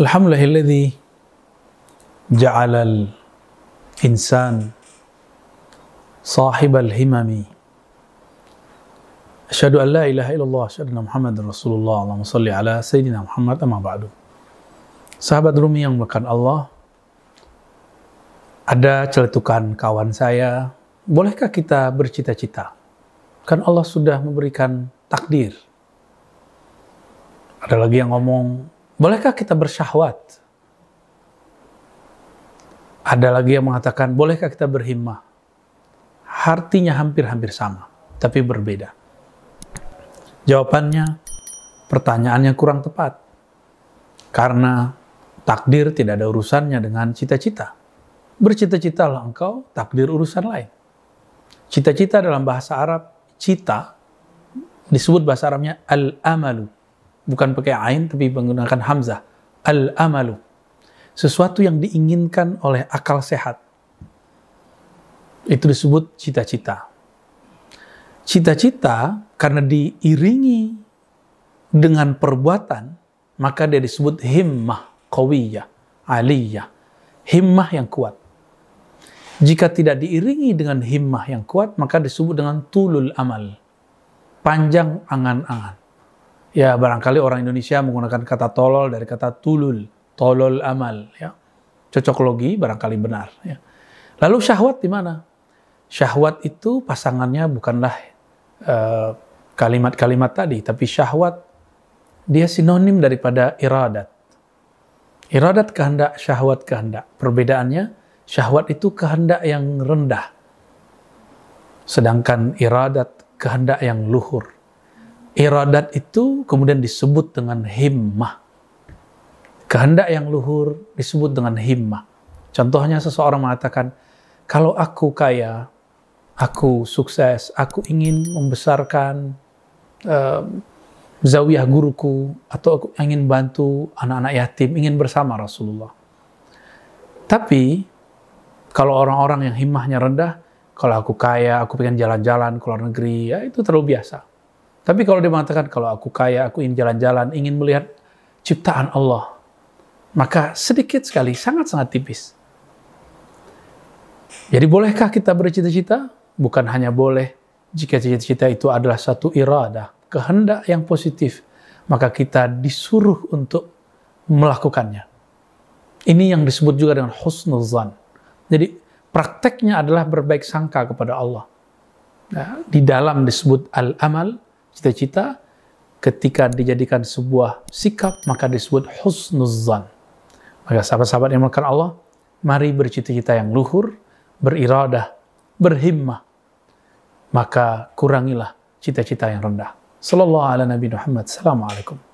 Alhamdulillahilladzi ja'alal insan sahibal himami Asyadu an la ilaha illallah asyhadu anna Muhammadar Rasulullah Allahumma salli ala sayyidina Muhammad amma ba'du Sahabat Rumi yang bukan Allah ada celetukan kawan saya bolehkah kita bercita-cita kan Allah sudah memberikan takdir ada lagi yang ngomong Bolehkah kita bersyahwat? Ada lagi yang mengatakan, bolehkah kita berhimmah? Artinya hampir-hampir sama, tapi berbeda. Jawabannya, pertanyaannya kurang tepat. Karena takdir tidak ada urusannya dengan cita-cita. Bercita-citalah engkau, takdir urusan lain. Cita-cita dalam bahasa Arab, cita, disebut bahasa Arabnya al-amalu bukan pakai ain tapi menggunakan hamzah. Al-amalu. Sesuatu yang diinginkan oleh akal sehat. Itu disebut cita-cita. Cita-cita karena diiringi dengan perbuatan, maka dia disebut himmah kawiyah aliyah. Himmah yang kuat. Jika tidak diiringi dengan himmah yang kuat, maka disebut dengan tulul amal. Panjang angan-angan. Ya, barangkali orang Indonesia menggunakan kata tolol dari kata tulul, tolol amal, ya. Cocok logi barangkali benar, ya. Lalu syahwat di mana? Syahwat itu pasangannya bukanlah eh, kalimat-kalimat uh, kalimat -kalimat tadi, tapi syahwat dia sinonim daripada iradat. Iradat kehendak, syahwat kehendak. Perbedaannya, syahwat itu kehendak yang rendah. Sedangkan iradat kehendak yang luhur. Iradat itu kemudian disebut dengan himmah. Kehendak yang luhur disebut dengan himmah. Contohnya seseorang mengatakan, kalau aku kaya, aku sukses, aku ingin membesarkan um, zawiyah guruku, atau aku ingin bantu anak-anak yatim, ingin bersama Rasulullah. Tapi, kalau orang-orang yang himmahnya rendah, kalau aku kaya, aku pengen jalan-jalan ke luar negeri, ya itu terlalu biasa. Tapi kalau dia mengatakan kalau aku kaya, aku ingin jalan-jalan, ingin melihat ciptaan Allah, maka sedikit sekali, sangat-sangat tipis. Jadi bolehkah kita bercita-cita? Bukan hanya boleh jika cita-cita itu adalah satu irada, kehendak yang positif, maka kita disuruh untuk melakukannya. Ini yang disebut juga dengan husnul zan. Jadi prakteknya adalah berbaik sangka kepada Allah. Nah, di dalam disebut al-amal, cita-cita ketika dijadikan sebuah sikap maka disebut husnuzan. Maka sahabat-sahabat yang melakukan Allah, mari bercita-cita yang luhur, beriradah, berhimmah. Maka kurangilah cita-cita yang rendah. Sallallahu ala Muhammad. Assalamualaikum.